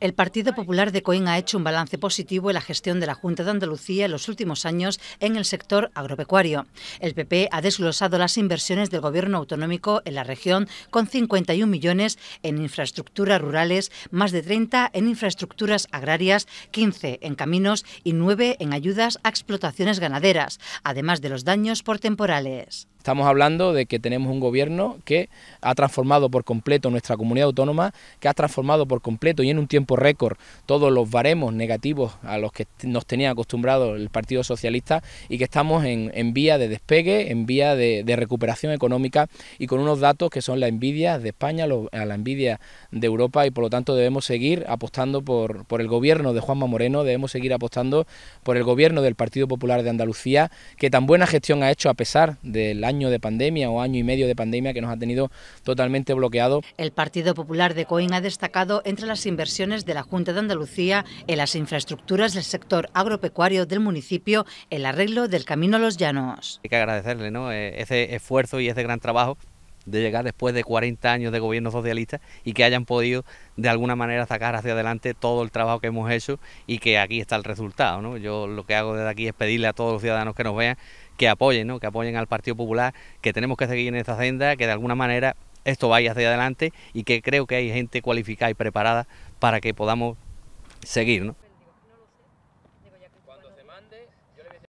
El Partido Popular de Coín ha hecho un balance positivo en la gestión de la Junta de Andalucía en los últimos años en el sector agropecuario. El PP ha desglosado las inversiones del Gobierno autonómico en la región con 51 millones en infraestructuras rurales, más de 30 en infraestructuras agrarias, 15 en caminos y 9 en ayudas a explotaciones ganaderas, además de los daños por temporales. Estamos hablando de que tenemos un gobierno que ha transformado por completo nuestra comunidad autónoma, que ha transformado por completo y en un tiempo récord todos los baremos negativos a los que nos tenía acostumbrado el Partido Socialista y que estamos en, en vía de despegue, en vía de, recuperación económica y con unos datos que son la envidia de España, a la envidia de Europa y por lo tanto debemos seguir apostando por, por el gobierno de Juanma Moreno, debemos seguir apostando por el gobierno del Partido Popular de Andalucía, que tan buena gestión ha hecho a pesar de la año de pandemia o año y medio de pandemia que nos ha tenido totalmente bloqueado. El Partido Popular de Coín ha destacado entre las inversiones de la Junta de Andalucía en las infraestructuras del sector agropecuario del municipio, el arreglo del Camino a los Llanos. Hay que agradecerle ¿no? Eh, ese esfuerzo y ese gran trabajo de llegar después de 40 años de gobierno socialista y que hayan podido de alguna manera sacar hacia adelante todo el trabajo que hemos hecho y que aquí está el resultado. ¿no? Yo lo que hago desde aquí es pedirle a todos los ciudadanos que nos vean que apoyen, ¿no? que apoyen al Partido Popular, que tenemos que seguir en esta senda, que de alguna manera esto vaya hacia adelante y que creo que hay gente cualificada y preparada para que podamos seguir. ¿no?